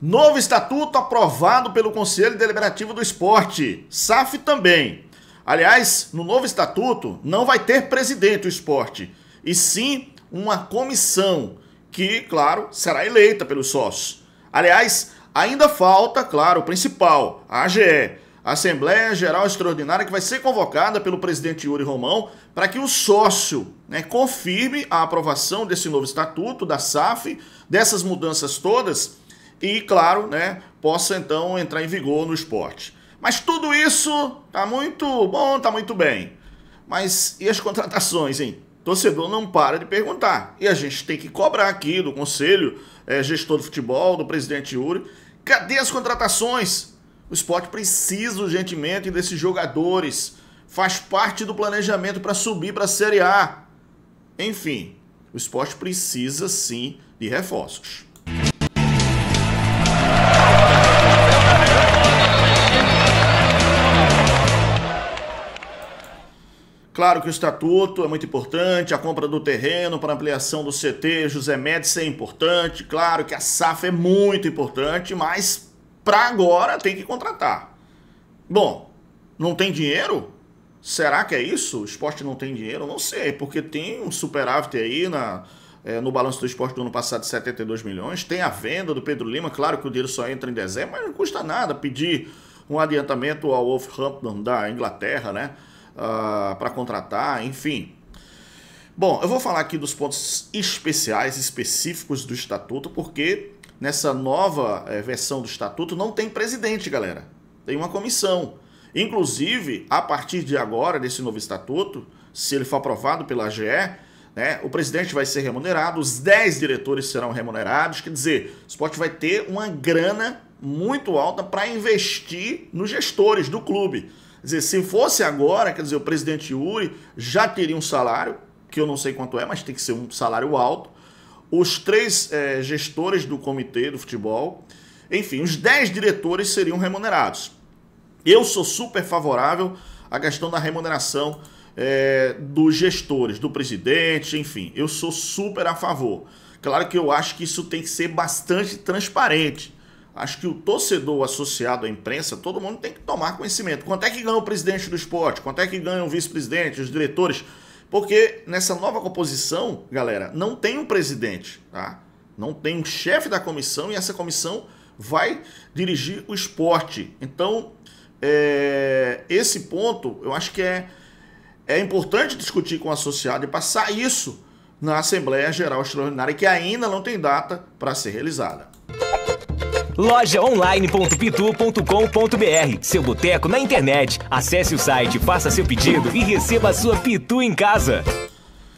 Novo estatuto aprovado pelo Conselho Deliberativo do Esporte. SAF também. Aliás, no novo estatuto não vai ter presidente o esporte, e sim uma comissão que, claro, será eleita pelos sócios. Aliás, ainda falta, claro, o principal, a AGE, Assembleia Geral Extraordinária, que vai ser convocada pelo presidente Yuri Romão para que o sócio né, confirme a aprovação desse novo estatuto da SAF, dessas mudanças todas e, claro, né, possa então entrar em vigor no esporte. Mas tudo isso tá muito bom, tá muito bem. Mas e as contratações, hein? Torcedor não para de perguntar. E a gente tem que cobrar aqui do conselho, é, gestor do futebol, do presidente Yuri. Cadê as contratações? O esporte precisa urgentemente desses jogadores. Faz parte do planejamento para subir para a Série A. Enfim, o esporte precisa sim de reforços. Claro que o estatuto é muito importante, a compra do terreno para ampliação do CT José Médici é importante, claro que a SAF é muito importante, mas para agora tem que contratar. Bom, não tem dinheiro? Será que é isso? O esporte não tem dinheiro? Não sei, porque tem um superávit aí na, é, no balanço do esporte do ano passado de 72 milhões. Tem a venda do Pedro Lima, claro que o dinheiro só entra em dezembro, mas não custa nada pedir um adiantamento ao Wolverhampton da Inglaterra, né? Uh, ah, para contratar, enfim. Bom, eu vou falar aqui dos pontos especiais, específicos do estatuto, porque nessa nova é, versão do estatuto não tem presidente, galera. Tem uma comissão. Inclusive, a partir de agora, desse novo estatuto, se ele for aprovado pela GE, né? O presidente vai ser remunerado, os 10 diretores serão remunerados, quer dizer, o Sport vai ter uma grana muito alta para investir nos gestores do clube. Quer dizer, se fosse agora, quer dizer, o presidente Yuri já teria um salário, que eu não sei quanto é, mas tem que ser um salário alto. Os três é, gestores do comitê do futebol, enfim, os 10 diretores seriam remunerados. Eu sou super favorável à questão da remuneração é, dos gestores, do presidente, enfim. Eu sou super a favor. Claro que eu acho que isso tem que ser bastante transparente. Acho que o torcedor associado à imprensa, todo mundo tem que tomar conhecimento. Quanto é que ganha o presidente do esporte? Quanto é que ganha o vice-presidente, os diretores? Porque nessa nova composição, galera, não tem um presidente, tá? Não tem um chefe da comissão e essa comissão vai dirigir o esporte. Então, é, esse ponto eu acho que é é importante discutir com o associado e passar isso na Assembleia Geral Extraordinária, que ainda não tem data para ser realizada. Lojaonline.pitu.com.br Seu boteco na internet. Acesse o site, faça seu pedido e receba a sua Pitu em casa.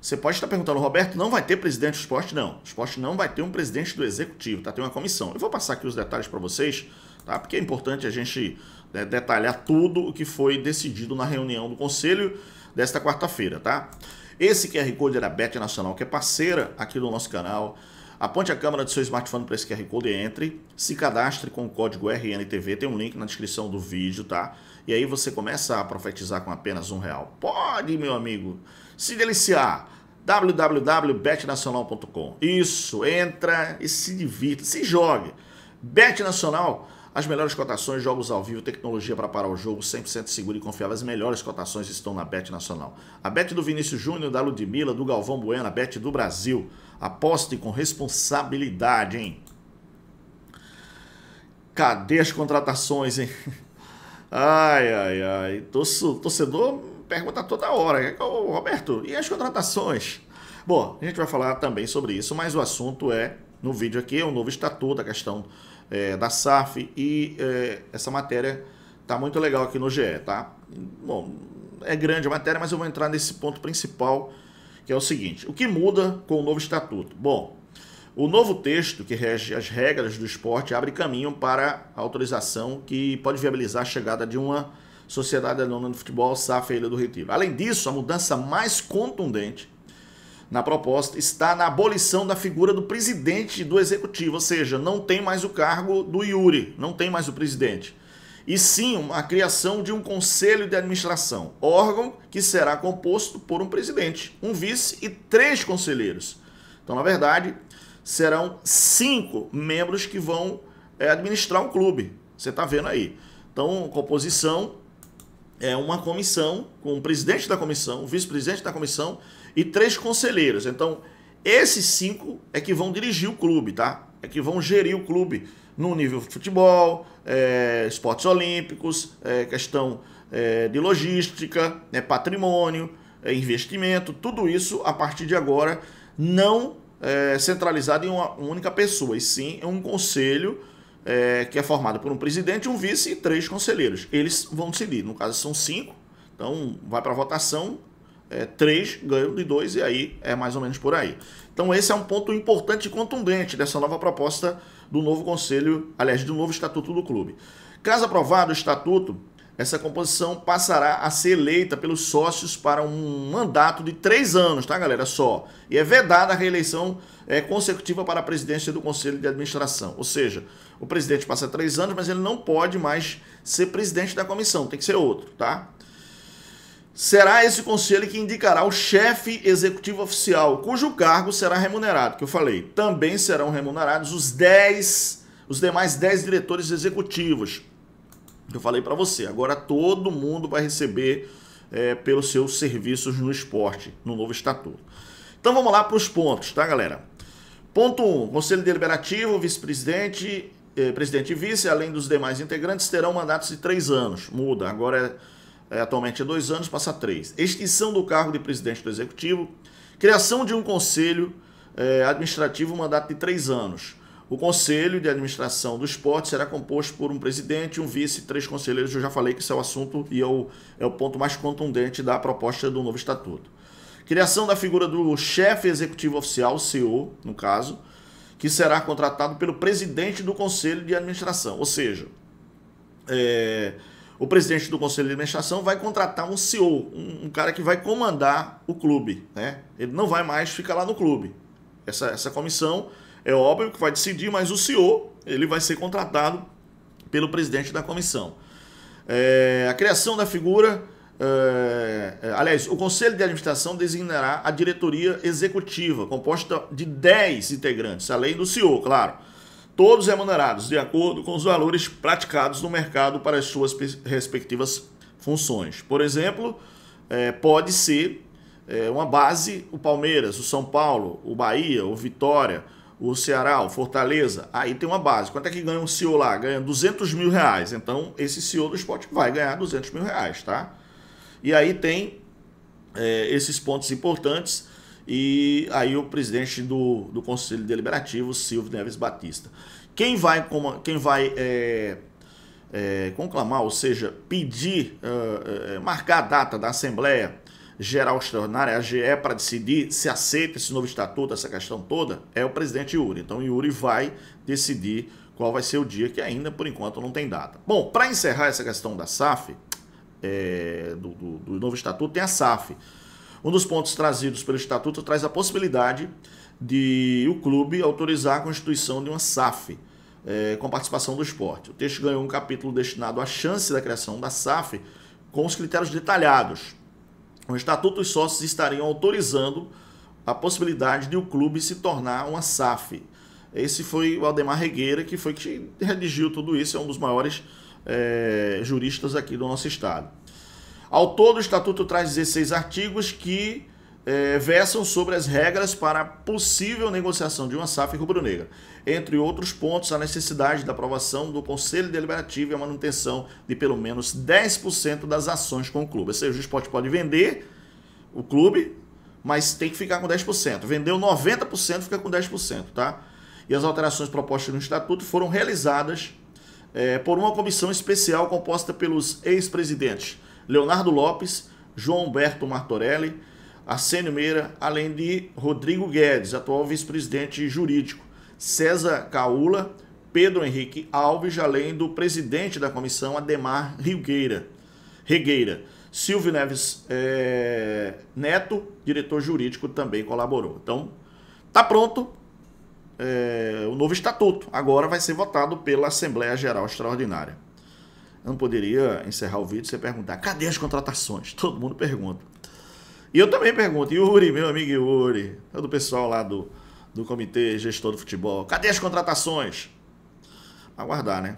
Você pode estar perguntando, Roberto, não vai ter presidente do esporte? Não. O esporte não vai ter um presidente do executivo, tá? Tem uma comissão. Eu vou passar aqui os detalhes para vocês tá? porque é importante a gente né, detalhar tudo o que foi decidido na reunião do Conselho desta quarta-feira. Tá? Esse QR Code é da Bet Nacional, que é parceira aqui do nosso canal. Aponte a câmera do seu smartphone para esse QR Code e entre. Se cadastre com o código RNTV, tem um link na descrição do vídeo, tá? E aí você começa a profetizar com apenas um real. Pode, meu amigo, se deliciar. www.betnacional.com Isso, entra e se divirta, se jogue. Bet Nacional as melhores cotações, jogos ao vivo, tecnologia para parar o jogo, 100% seguro e confiável. As melhores cotações estão na Bet Nacional. A Bet do Vinícius Júnior, da Ludmilla, do Galvão Bueno, a Bet do Brasil. Aposte com responsabilidade, hein? Cadê as contratações, hein? Ai, ai, ai. Torcedor pergunta toda hora. Ô, Roberto, e as contratações? Bom, a gente vai falar também sobre isso, mas o assunto é, no vídeo aqui, é o um novo estatuto, a questão é, da SAF e é, essa matéria tá muito legal aqui no GE, tá? Bom, é grande a matéria, mas eu vou entrar nesse ponto principal, que é o seguinte: o que muda com o novo estatuto? Bom, o novo texto que rege as regras do esporte abre caminho para a autorização que pode viabilizar a chegada de uma sociedade anônima de futebol, SAF e Ilha do Retiro. Além disso, a mudança mais contundente na proposta está na abolição da figura do presidente do executivo, ou seja, não tem mais o cargo do Iuri, não tem mais o presidente. E sim a criação de um conselho de administração, órgão que será composto por um presidente, um vice e três conselheiros. Então, na verdade, serão cinco membros que vão é, administrar um clube. Você está vendo aí. Então, composição é uma comissão com o presidente da comissão, o vice-presidente da comissão e três conselheiros. Então, esses cinco é que vão dirigir o clube, tá? É que vão gerir o clube no nível futebol, é, esportes olímpicos, é, questão é, de logística, né, patrimônio, é, investimento, tudo isso a partir de agora não é, centralizado em uma única pessoa, e sim em um conselho é, que é formado por um presidente, um vice e três conselheiros. Eles vão decidir, no caso são cinco, então vai para votação é, três ganhou de dois, e aí é mais ou menos por aí. Então esse é um ponto importante e contundente dessa nova proposta do novo conselho, aliás, do novo estatuto do clube. Caso aprovado o estatuto, essa composição passará a ser eleita pelos sócios para um mandato de três anos, tá, galera? Só. E é vedada a reeleição é, consecutiva para a presidência do Conselho de Administração. Ou seja, o presidente passa três anos, mas ele não pode mais ser presidente da comissão, tem que ser outro, tá? será esse conselho que indicará o chefe executivo oficial, cujo cargo será remunerado, que eu falei. Também serão remunerados os 10, os demais 10 diretores executivos, que eu falei para você. Agora todo mundo vai receber é, pelos seus serviços no esporte, no novo estatuto. Então vamos lá para os pontos, tá, galera? Ponto 1. Um, Conselho Deliberativo, vice-presidente, eh, presidente e vice, além dos demais integrantes, terão mandatos de três anos. Muda, agora é é, atualmente é dois anos, passa a três. Extinção do cargo de presidente do Executivo, criação de um conselho é, administrativo, mandato de três anos. O Conselho de Administração do Esporte será composto por um presidente, um vice e três conselheiros. Eu já falei que isso é o assunto e é o, é o ponto mais contundente da proposta do novo estatuto. Criação da figura do chefe executivo oficial, CEO, no caso, que será contratado pelo presidente do Conselho de Administração. Ou seja, é, o presidente do conselho de administração vai contratar um CEO, um, um, cara que vai comandar o clube, né? Ele não vai mais ficar lá no clube. Essa, essa comissão é óbvio que vai decidir, mas o CEO ele vai ser contratado pelo presidente da comissão. É, a criação da figura é, é aliás, o Conselho de Administração designará a diretoria executiva, composta de 10 integrantes, além do CEO, claro, todos remunerados de acordo com os valores praticados no mercado para as suas respectivas funções. Por exemplo, é, pode ser é, uma base o Palmeiras, o São Paulo, o Bahia, o Vitória, o Ceará, o Fortaleza. Aí tem uma base. Quanto é que ganha um CEO lá? Ganha 200 mil reais. Então, esse CEO do esporte vai ganhar 200 mil reais, tá? E aí tem é, esses pontos importantes e aí o presidente do, do Conselho Deliberativo, Silvio Neves Batista. Quem vai, quem vai é, é, conclamar, ou seja, pedir, é, é, marcar a data da Assembleia Geral Extraordinária, a GE, para decidir se aceita esse novo estatuto, essa questão toda, é o presidente Yuri. Então Yuri vai decidir qual vai ser o dia, que ainda por enquanto não tem data. Bom, para encerrar essa questão da SAF, é, do, do, do novo estatuto, tem a SAF um dos pontos trazidos pelo Estatuto traz a possibilidade de o clube autorizar a constituição de uma SAF, é, com participação do esporte. O texto ganhou um capítulo destinado à chance da criação da SAF, com os critérios detalhados. O Estatuto e Sócios estariam autorizando a possibilidade de o clube se tornar uma SAF. Esse foi o Aldemar Regueira, que foi que redigiu tudo isso, é um dos maiores é, juristas aqui do nosso estado. Ao todo, o Estatuto traz 16 artigos que é, versam sobre as regras para a possível negociação de uma SAF rubro-negra. Entre outros pontos, a necessidade da aprovação do Conselho Deliberativo e a manutenção de pelo menos 10% das ações com o clube. Ou seja, o esporte pode vender o clube, mas tem que ficar com 10%. Vendeu 90%, fica com 10%, tá? E as alterações propostas no Estatuto foram realizadas é, por uma comissão especial composta pelos ex-presidentes Leonardo Lopes, João Humberto Martorelli, Arsênio Meira, além de Rodrigo Guedes, atual vice-presidente jurídico, César Caula, Pedro Henrique Alves, além do presidente da comissão, Ademar Rigueira. Regueira. Silvio Neves é, Neto, diretor jurídico, também colaborou. Então, está pronto é, o novo estatuto. Agora vai ser votado pela Assembleia Geral Extraordinária. Eu não poderia encerrar o vídeo sem perguntar: cadê as contratações? Todo mundo pergunta. E eu também pergunto, Yuri, meu amigo Yuri, todo é o pessoal lá do, do Comitê Gestor do Futebol, cadê as contratações? Aguardar, né?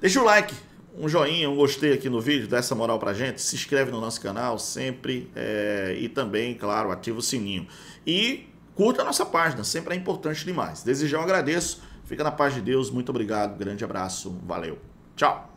Deixa o like, um joinha, um gostei aqui no vídeo, dá essa moral pra gente, se inscreve no nosso canal sempre é, e também, claro, ativa o sininho. E curta a nossa página, sempre é importante demais. Desde já agradeço, fica na paz de Deus, muito obrigado, grande abraço, valeu. Tchau!